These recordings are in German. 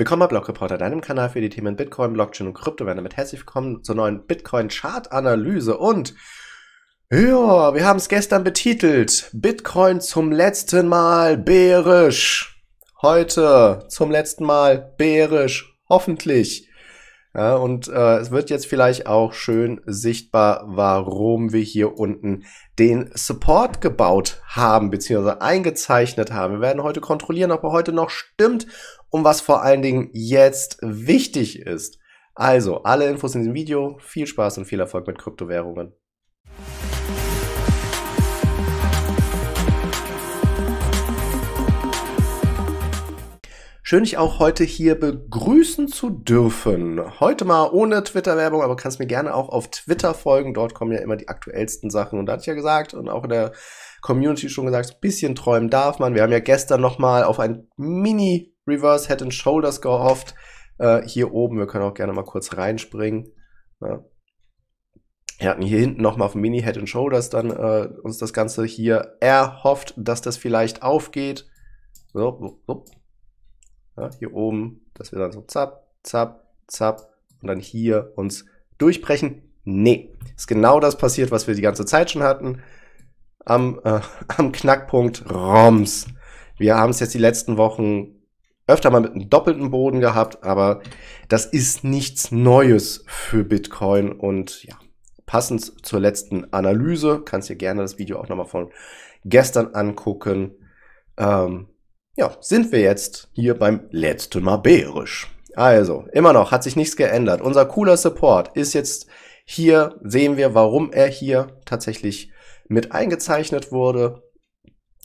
Willkommen bei Block Reporter, deinem Kanal für die Themen Bitcoin, Blockchain und Kryptowährung. Damit herzlich willkommen zur neuen Bitcoin-Chart-Analyse und ja, wir haben es gestern betitelt. Bitcoin zum letzten Mal bärisch. Heute zum letzten Mal bärisch. Hoffentlich. Ja, und äh, es wird jetzt vielleicht auch schön sichtbar, warum wir hier unten den Support gebaut haben, beziehungsweise eingezeichnet haben. Wir werden heute kontrollieren, ob er heute noch stimmt und was vor allen Dingen jetzt wichtig ist. Also, alle Infos in diesem Video. Viel Spaß und viel Erfolg mit Kryptowährungen. Schön, dich auch heute hier begrüßen zu dürfen. Heute mal ohne Twitter-Werbung, aber kannst mir gerne auch auf Twitter folgen. Dort kommen ja immer die aktuellsten Sachen. Und da hatte ich ja gesagt und auch in der Community schon gesagt, ein bisschen träumen darf man. Wir haben ja gestern noch mal auf ein Mini-Reverse Head and Shoulders gehofft. Äh, hier oben, wir können auch gerne mal kurz reinspringen. Ja. Wir hatten hier hinten nochmal auf Mini Head and Shoulders dann äh, uns das Ganze hier erhofft, dass das vielleicht aufgeht. So, so, so. Ja, hier oben, dass wir dann so zapp, zapp, zapp und dann hier uns durchbrechen. Nee, ist genau das passiert, was wir die ganze Zeit schon hatten. Am, äh, am Knackpunkt ROMs. Wir haben es jetzt die letzten Wochen öfter mal mit einem doppelten Boden gehabt, aber das ist nichts Neues für Bitcoin und ja, passend zur letzten Analyse, kannst dir gerne das Video auch nochmal von gestern angucken. Ähm, ja, sind wir jetzt hier beim letzten Mal bärisch. Also, immer noch, hat sich nichts geändert. Unser cooler Support ist jetzt hier, sehen wir, warum er hier tatsächlich mit eingezeichnet wurde.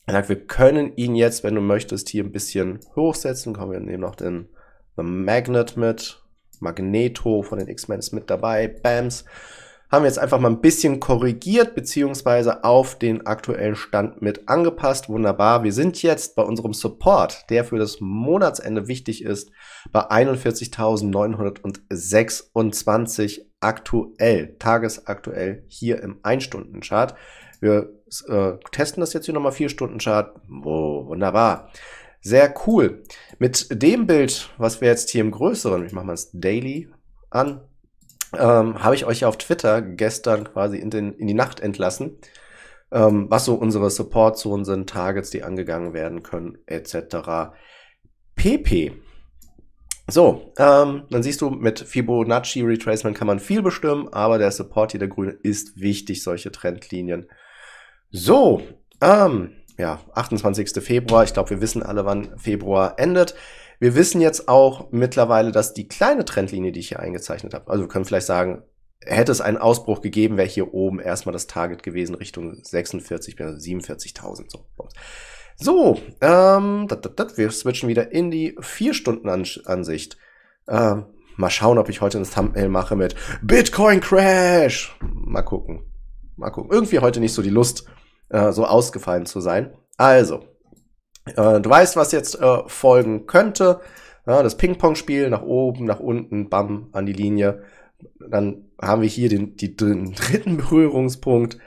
Er sagt, wir können ihn jetzt, wenn du möchtest, hier ein bisschen hochsetzen. Kommen wir nehmen noch den The Magnet mit. Magneto von den X-Men ist mit dabei. Bams haben wir jetzt einfach mal ein bisschen korrigiert beziehungsweise auf den aktuellen Stand mit angepasst. Wunderbar. Wir sind jetzt bei unserem Support, der für das Monatsende wichtig ist, bei 41.926 aktuell, tagesaktuell hier im 1-Stunden-Chart. Wir äh, testen das jetzt hier nochmal 4-Stunden-Chart. Oh, wunderbar. Sehr cool. Mit dem Bild, was wir jetzt hier im Größeren, ich mache mal das Daily an, ähm, habe ich euch auf Twitter gestern quasi in, den, in die Nacht entlassen, ähm, was so unsere Support-Zonen sind, Targets, die angegangen werden können, etc. PP. So, ähm, dann siehst du, mit Fibonacci Retracement kann man viel bestimmen, aber der Support hier der Grüne ist wichtig, solche Trendlinien. So, ähm, ja, 28. Februar, ich glaube, wir wissen alle, wann Februar endet. Wir wissen jetzt auch mittlerweile, dass die kleine Trendlinie, die ich hier eingezeichnet habe, also wir können vielleicht sagen, hätte es einen Ausbruch gegeben, wäre hier oben erstmal das Target gewesen Richtung 46 bis 47.000. So, so ähm, dat, dat, dat, wir switchen wieder in die 4-Stunden-Ansicht. Ähm, mal schauen, ob ich heute ein Thumbnail mache mit Bitcoin Crash. Mal gucken. Mal gucken. Irgendwie heute nicht so die Lust, äh, so ausgefallen zu sein. Also, äh, du weißt, was jetzt äh, folgen könnte. Ja, das Ping-Pong-Spiel nach oben, nach unten, bam, an die Linie. Dann haben wir hier den, die, den dritten Berührungspunkt.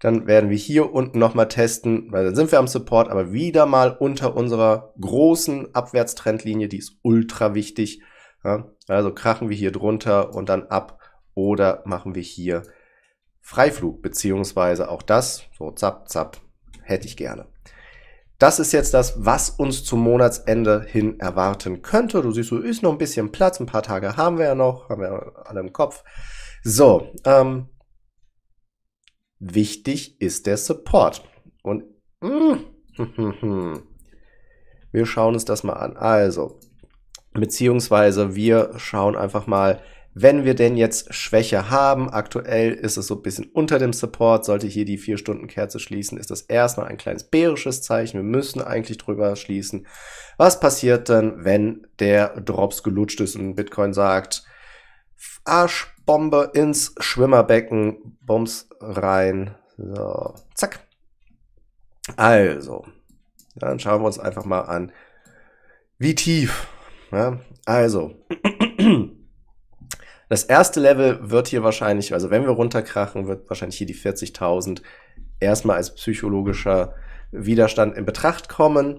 Dann werden wir hier unten nochmal testen, weil dann sind wir am Support, aber wieder mal unter unserer großen Abwärtstrendlinie, die ist ultra wichtig. Ja, also krachen wir hier drunter und dann ab oder machen wir hier Freiflug, beziehungsweise auch das, so zapp, zapp, hätte ich gerne. Das ist jetzt das, was uns zum Monatsende hin erwarten könnte. Du siehst, so ist noch ein bisschen Platz. Ein paar Tage haben wir ja noch, haben wir alle im Kopf. So, ähm, wichtig ist der Support. Und mm, wir schauen uns das mal an. Also, beziehungsweise wir schauen einfach mal, wenn wir denn jetzt Schwäche haben. Aktuell ist es so ein bisschen unter dem Support. Sollte hier die 4-Stunden-Kerze schließen, ist das erstmal ein kleines bärisches Zeichen. Wir müssen eigentlich drüber schließen. Was passiert denn, wenn der Drops gelutscht ist und Bitcoin sagt, Arschbombe ins Schwimmerbecken, Bums rein. So, zack. Also, dann schauen wir uns einfach mal an, wie tief. Ja, also, Das erste Level wird hier wahrscheinlich, also wenn wir runterkrachen, wird wahrscheinlich hier die 40.000 erstmal als psychologischer Widerstand in Betracht kommen.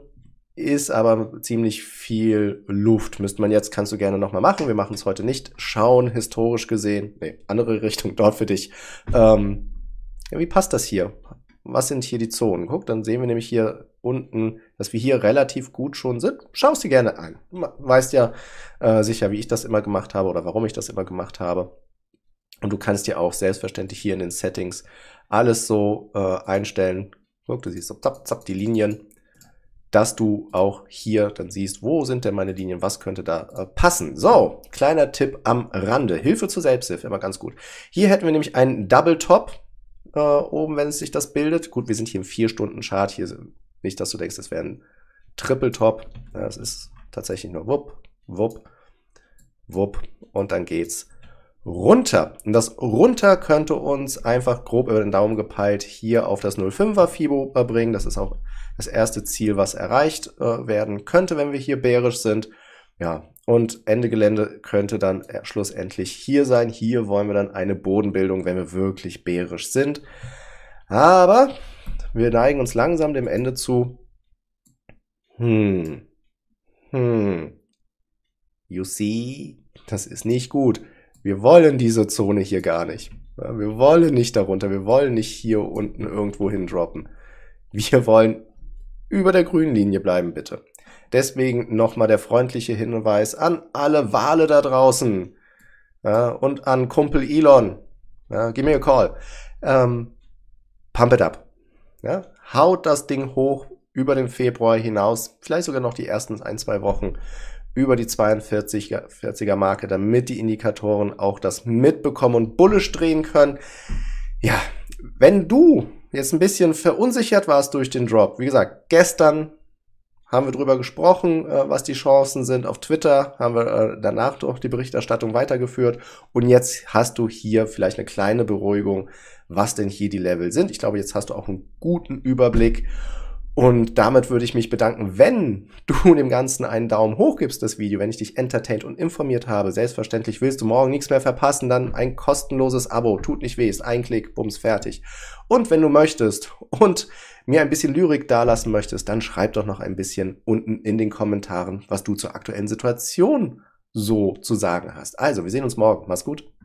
Ist aber ziemlich viel Luft. Müsste man jetzt, kannst du gerne nochmal machen. Wir machen es heute nicht. Schauen, historisch gesehen. Nee, andere Richtung dort für dich. Ähm, wie passt das hier? was sind hier die Zonen? Guck, dann sehen wir nämlich hier unten, dass wir hier relativ gut schon sind. Schau es dir gerne an. Du weißt ja äh, sicher, wie ich das immer gemacht habe oder warum ich das immer gemacht habe. Und du kannst dir auch selbstverständlich hier in den Settings alles so äh, einstellen. Guck, du siehst so zapp, zapp, die Linien, dass du auch hier dann siehst, wo sind denn meine Linien, was könnte da äh, passen. So, kleiner Tipp am Rande. Hilfe zur Selbsthilfe, immer ganz gut. Hier hätten wir nämlich einen Double Top äh, oben, wenn es sich das bildet. Gut, wir sind hier im 4-Stunden-Chart. Hier sind, nicht, dass du denkst, das wäre ein Triple-Top. Das ist tatsächlich nur wupp, wupp, wupp und dann geht's runter. Und das runter könnte uns einfach grob über den Daumen gepeilt hier auf das 0,5er Fibo bringen. Das ist auch das erste Ziel, was erreicht äh, werden könnte, wenn wir hier bärisch sind. Ja, und Ende Gelände könnte dann äh, schlussendlich hier sein. Hier wollen wir dann eine Bodenbildung, wenn wir wirklich bärisch sind. Aber wir neigen uns langsam dem Ende zu. Hm. Hm. You see? Das ist nicht gut. Wir wollen diese Zone hier gar nicht. Wir wollen nicht darunter. Wir wollen nicht hier unten irgendwo hin droppen. Wir wollen über der grünen Linie bleiben, bitte. Deswegen nochmal der freundliche Hinweis an alle Wale da draußen ja, und an Kumpel Elon. Ja, give me a call. Ähm, pump it up. Ja, haut das Ding hoch über den Februar hinaus, vielleicht sogar noch die ersten ein, zwei Wochen über die 42er Marke, damit die Indikatoren auch das mitbekommen und bullisch drehen können. Ja, wenn du jetzt ein bisschen verunsichert warst durch den Drop, wie gesagt, gestern haben wir drüber gesprochen, äh, was die Chancen sind. Auf Twitter haben wir äh, danach doch die Berichterstattung weitergeführt. Und jetzt hast du hier vielleicht eine kleine Beruhigung, was denn hier die Level sind. Ich glaube, jetzt hast du auch einen guten Überblick. Und damit würde ich mich bedanken, wenn du dem Ganzen einen Daumen hoch gibst, das Video, wenn ich dich entertaint und informiert habe. Selbstverständlich willst du morgen nichts mehr verpassen, dann ein kostenloses Abo. Tut nicht weh, ist ein Klick, bums, fertig. Und wenn du möchtest und mir ein bisschen Lyrik dalassen möchtest, dann schreib doch noch ein bisschen unten in den Kommentaren, was du zur aktuellen Situation so zu sagen hast. Also, wir sehen uns morgen. Mach's gut.